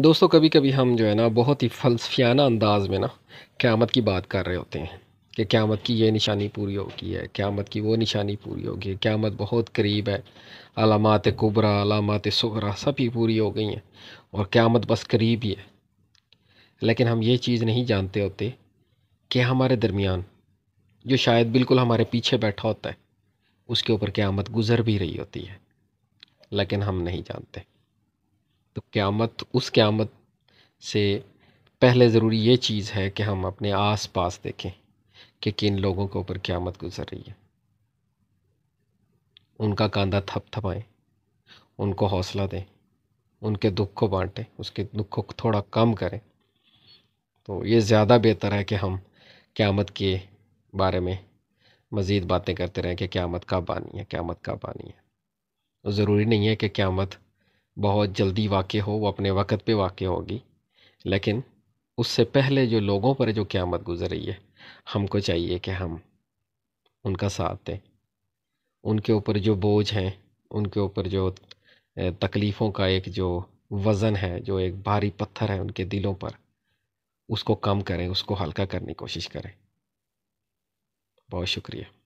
दोस्तों कभी कभी हम जो है ना बहुत ही फलसफियाना अंदाज में ना क़्यामत की बात कर रहे होते हैं कि क़्यामत की ये निशानी पूरी होगी है क़्यामत की वो निशानी पूरी होगी है क़्यामत बहुत करीब है अलामत कुबरा अलामत सगरा सभी पूरी हो गई हैं और क़्यामत बस करीब ही है लेकिन हम ये चीज़ नहीं जानते होते कि हमारे दरमियान जो शायद बिल्कुल हमारे पीछे बैठा होता है उसके ऊपर क़्यामत गुज़र भी रही होती है लेकिन हम नहीं जानते तो क़्यामत उस क़्यामत से पहले ज़रूरी ये चीज़ है कि हम अपने आस पास देखें कि किन लोगों के ऊपर क़्यामत गुज़र रही है उनका कंधा थप थपाएँ उनको हौसला दें उनके दुख को बांटें उसके दुख को थोड़ा कम करें तो ये ज़्यादा बेहतर है कि हम क़्यामत के बारे में मज़ीद बातें करते रहें कि क़्यामत कब आनी है क़्यामत कब आनी है तो ज़रूरी नहीं है कि क़्यामत बहुत जल्दी वाक़ हो वो अपने वक़्त पे वाक़ होगी लेकिन उससे पहले जो लोगों पर जो क़्यामत रही है हमको चाहिए कि हम उनका साथ दें उनके ऊपर जो बोझ हैं उनके ऊपर जो तकलीफ़ों का एक जो वज़न है जो एक भारी पत्थर है उनके दिलों पर उसको कम करें उसको हल्का करने की कोशिश करें बहुत शुक्रिया